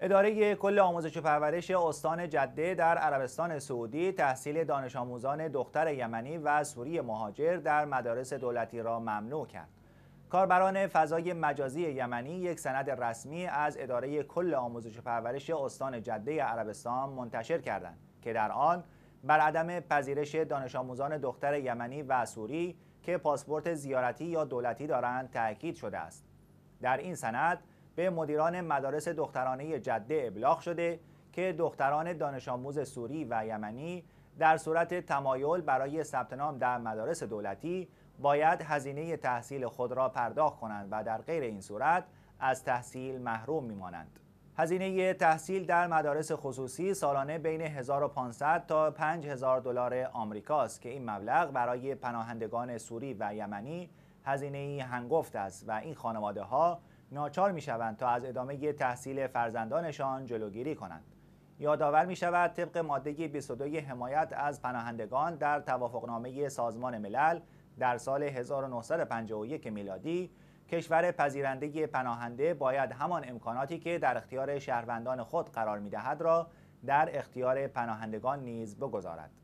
اداره کل آموزش و پرورش استان جده در عربستان سعودی تحصیل دانش آموزان دختر یمنی و سوری مهاجر در مدارس دولتی را ممنوع کرد. کاربران فضای مجازی یمنی یک سند رسمی از اداره کل آموزش و پرورش استان جده عربستان منتشر کردند که در آن بر عدم پذیرش دانش آموزان دختر یمنی و سوری که پاسپورت زیارتی یا دولتی دارند تاکید شده است. در این سند به مدیران مدارس دخترانه جده ابلاغ شده که دختران دانش آموز سوری و یمنی در صورت تمایل برای ثبت نام در مدارس دولتی باید هزینه تحصیل خود را پرداخت کنند و در غیر این صورت از تحصیل محروم میمانند. هزینه تحصیل در مدارس خصوصی سالانه بین 1500 تا 5000 دلار آمریکاست که این مبلغ برای پناهندگان سوری و یمنی هزینه هنگفت است و این خانواده ها ناچار می شوند تا از ادامه تحصیل فرزندانشان جلوگیری کنند. یادآور می شود طبق ماده 22 حمایت از پناهندگان در توافقنامه سازمان ملل در سال 1951 میلادی کشور پذیرنده پناهنده باید همان امکاناتی که در اختیار شهروندان خود قرار می دهد را در اختیار پناهندگان نیز بگذارد.